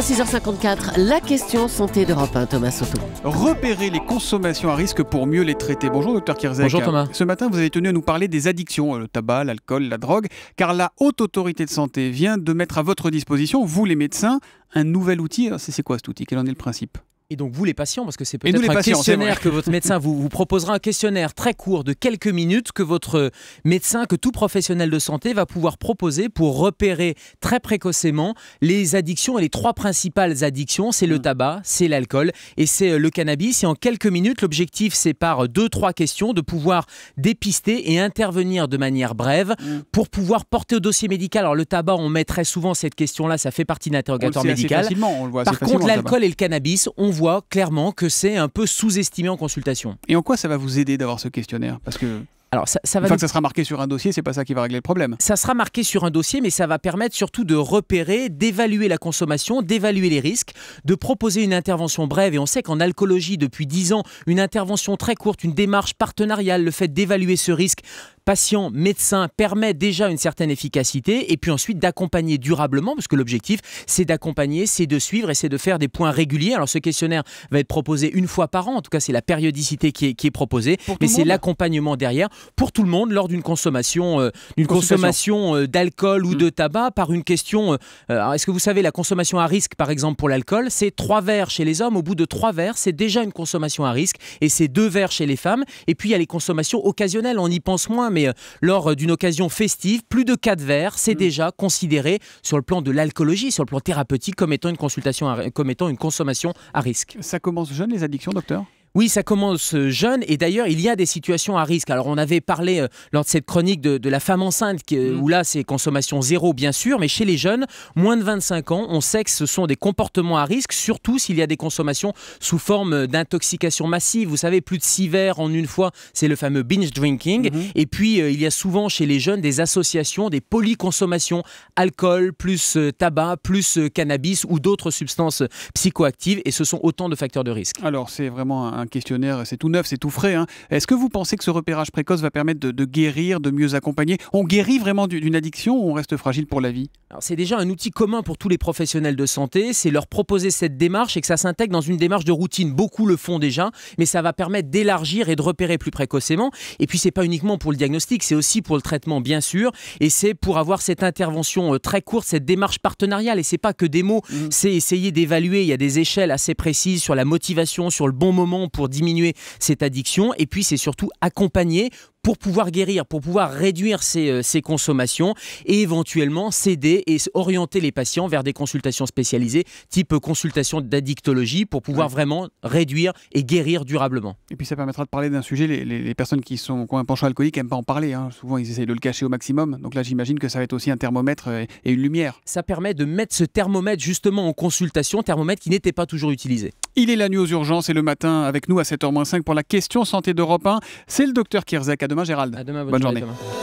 À 6h54, la question santé d'Europe 1, Thomas Soto. Repérer les consommations à risque pour mieux les traiter. Bonjour, docteur Kierzek. Bonjour, Thomas. Ce matin, vous avez tenu à nous parler des addictions, euh, le tabac, l'alcool, la drogue, car la haute autorité de santé vient de mettre à votre disposition, vous les médecins, un nouvel outil. Euh, c'est quoi cet outil Quel en est le principe et donc vous les patients, parce que c'est peut-être un questionnaire que votre médecin vous, vous, proposera, un questionnaire très court de quelques minutes que votre médecin, que tout professionnel de santé va pouvoir proposer pour repérer très précocement les addictions et les trois principales addictions, c'est le mm. tabac, c'est l'alcool et c'est euh, le cannabis. Et en quelques minutes, l'objectif c'est par euh, deux, trois questions de pouvoir dépister et intervenir de manière brève mm. pour pouvoir porter au dossier médical. Alors le tabac, on met très souvent cette question-là, ça fait partie d'interrogatoire médical. Par contre, l'alcool et le cannabis, on voit voit clairement que c'est un peu sous-estimé en consultation. Et en quoi ça va vous aider d'avoir ce questionnaire Parce que alors ça, ça va. Une fois que ça sera marqué sur un dossier, c'est pas ça qui va régler le problème. Ça sera marqué sur un dossier, mais ça va permettre surtout de repérer, d'évaluer la consommation, d'évaluer les risques, de proposer une intervention brève. Et on sait qu'en alcoolologie, depuis dix ans, une intervention très courte, une démarche partenariale, le fait d'évaluer ce risque patient, médecin permet déjà une certaine efficacité et puis ensuite d'accompagner durablement parce que l'objectif c'est d'accompagner, c'est de suivre et c'est de faire des points réguliers. Alors ce questionnaire va être proposé une fois par an, en tout cas c'est la périodicité qui est, proposée, mais c'est l'accompagnement derrière pour tout le monde lors d'une consommation, euh, euh, d'alcool ou mm. de tabac par une question. Euh, est-ce que vous savez la consommation à risque, par exemple pour l'alcool, c'est trois verres chez les hommes. Au bout de trois verres, c'est déjà une consommation à risque, et c'est deux verres chez les femmes. Et puis il y a les consommations occasionnelles, on y pense moins, mais lors d'une occasion festive, plus de quatre verres, c'est mm. déjà considéré sur le plan de l'alcoolologie, sur le plan thérapeutique, comme étant une consultation, comme étant une consommation à risque. Ça commence jeune les addictions, docteur oui, ça commence euh, jeune et d'ailleurs il y a des situations à risque. Alors on avait parlé euh, lors de cette chronique de, la femme enceinte qui, euh, mm. où là c'est consommation zéro bien sûr, mais chez les jeunes moins de 25 ans, on sait que ce sont des comportements à risque, surtout s'il y a des consommations sous forme d'intoxication massive. Vous savez, plus de 6 verres en une fois, c'est le fameux binge drinking. Mm-hmm. Et puis il y a souvent chez les jeunes des associations, des polyconsommations, alcool plus tabac plus cannabis ou d'autres substances psychoactives et ce sont autant de facteurs de risque. Alors c'est vraiment un un questionnaire, c'est tout neuf, c'est tout frais. Hein. Est-ce que vous pensez que ce repérage précoce va permettre de, guérir, de mieux accompagner On guérit vraiment d'une addiction ou on reste fragile pour la vie C'est déjà un outil commun pour tous les professionnels de santé, c'est leur proposer cette démarche et que ça s'intègre dans une démarche de routine. Beaucoup le font déjà, mais ça va permettre d'élargir et de repérer plus précocement. Et puis c'est pas uniquement pour le diagnostic, c'est aussi pour le traitement bien sûr, et c'est pour avoir cette intervention euh, très courte, cette démarche partenariale. Et c'est pas que des mots, mmh. c'est essayer d'évaluer. Il y a des échelles assez précises sur la motivation, sur le bon moment pour diminuer cette addiction. Et puis, c'est surtout accompagner pour pouvoir guérir, pour pouvoir réduire ses, euh, consommations et éventuellement s'aider et orienter les patients vers des consultations spécialisées, type consultation d'addictologie, pour pouvoir vraiment réduire et guérir durablement. Et puis ça permettra de parler d'un sujet, les, personnes qui, sont, ont un penchant alcoolique n'aiment pas en parler, hein. souvent ils essayent de le cacher au maximum, donc là j'imagine que ça va être aussi un thermomètre euh, et, une lumière. Ça permet de mettre ce thermomètre justement en consultation, thermomètre qui n'était pas toujours utilisé. Il est la nuit aux urgences et le matin avec nous à 7 h 05 pour la question santé d'Europe 1. C'est le docteur Kierzak demain Gérald. À demain, bonne, bonne journée.